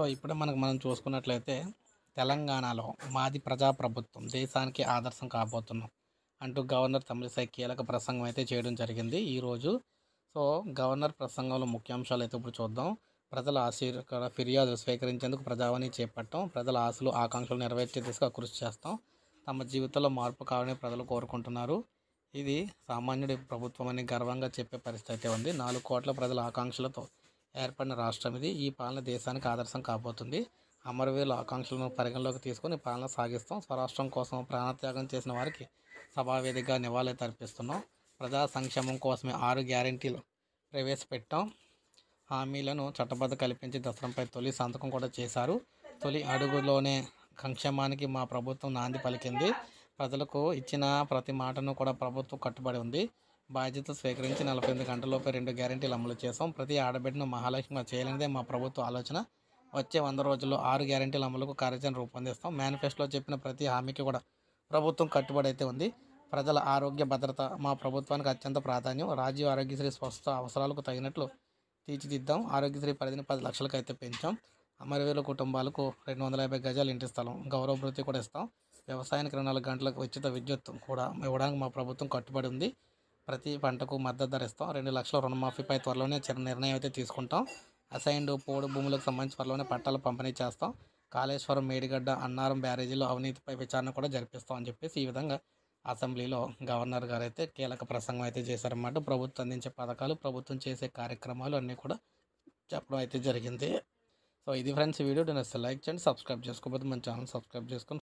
so ఇప్పుడు మనకు మనం చూసుకున్నట్లయితే తెలంగాణలో మాది ప్రజాప్రభుత్వం దేశానికి ఆదర్శం కాబోతున్నాం అంటూ గవర్నర్ తమిళిసై కీలక ప్రసంగం అయితే చేయడం జరిగింది ఈరోజు సో గవర్నర్ ప్రసంగంలో ముఖ్యాంశాలు అయితే ఇప్పుడు చూద్దాం ప్రజల ఆశీర్వాద ఫిర్యాదులు స్వీకరించేందుకు ప్రజావాణి చేపట్టడం ప్రజల ఆశలు ఆకాంక్షలు నెరవేర్చే దిశగా కృషి చేస్తాం తమ జీవితంలో మార్పు కావాలని ప్రజలు కోరుకుంటున్నారు ఇది సామాన్యుడి ప్రభుత్వం అని గర్వంగా చెప్పే పరిస్థితి ఉంది నాలుగు కోట్ల ప్రజల ఆకాంక్షలతో ఏర్పడిన రాష్ట్రం ఇది ఈ పాలన దేశానికి ఆదర్శం కాబోతుంది అమరవీరుల ఆకాంక్షలను పరిగణలోకి తీసుకుని పాలన సాగిస్తాం స్వరాష్ట్రం కోసం ప్రాణత్యాగం చేసిన వారికి సభావేదికగా నివాళి తర్పిస్తున్నాం ప్రజా సంక్షేమం కోసమే ఆరు గ్యారంటీలు ప్రవేశపెట్టాం హామీలను చట్టబద్ధ కల్పించి దసరంపై తొలి సంతకం కూడా చేశారు తొలి అడుగులోనే సంక్షేమానికి మా ప్రభుత్వం నాంది పలికింది ప్రజలకు ఇచ్చిన ప్రతి మాటను కూడా ప్రభుత్వం కట్టుబడి ఉంది బాధ్యత స్వీకరించి నలభై ఎనిమిది గంటలలోపు రెండు గ్యారంటీలు అమలు చేసాం ప్రతి ఆడబిడ్డను మహాలక్ష్మి చేయాలనేదే మా ప్రభుత్వ ఆలోచన వచ్చే వంద రోజుల్లో ఆరు గ్యారంటీల అమలుకు కార్యాచరణ రూపొందిస్తాం మేనిఫెస్టోలో చెప్పిన ప్రతి హామీకి కూడా ప్రభుత్వం కట్టుబడి అయితే ఉంది ప్రజల ఆరోగ్య భద్రత మా ప్రభుత్వానికి అత్యంత ప్రాధాన్యం రాజీవ్ ఆరోగ్యశ్రీ స్వస్థ అవసరాలకు తగినట్లు తీర్చిదిద్దాం ఆరోగ్యశ్రీ పరిధిని పది లక్షలకు అయితే పెంచాం అమరవేల కుటుంబాలకు రెండు వందల యాభై గజాలు ఇంటి స్థలం గౌరవ భృతి కూడా ఇస్తాం వ్యవసాయానికి రెండు నాలుగు గంటలకు ఉచిత విద్యుత్ కూడా ఇవ్వడానికి మా ప్రభుత్వం కట్టుబడి ఉంది ప్రతి పంటకు మద్దతు ధర ఇస్తాం రెండు లక్షల రుణమాఫీపై త్వరలోనే చిన్న నిర్ణయం అయితే తీసుకుంటాం అసైన్డ్ పోడు భూములకు సంబంధించి త్వరలోనే పట్టాలు పంపిణీ చేస్తాం కాళేశ్వరం మేడిగడ్డ అన్నారం బ్యారేజీలో అవినీతిపై విచారణ కూడా జరిపిస్తాం అని చెప్పేసి ఈ విధంగా అసెంబ్లీలో గవర్నర్ గారు అయితే కీలక ప్రసంగం అయితే చేశారన్నమాట ప్రభుత్వం అందించే పథకాలు ప్రభుత్వం చేసే కార్యక్రమాలు అన్నీ కూడా చెప్పడం అయితే జరిగింది సో ఇది ఫ్రెండ్స్ వీడియో నేను లైక్ చేయండి సబ్స్క్రైబ్ చేసుకోకపోతే మన ఛానల్ సబ్స్క్రైబ్ చేసుకుని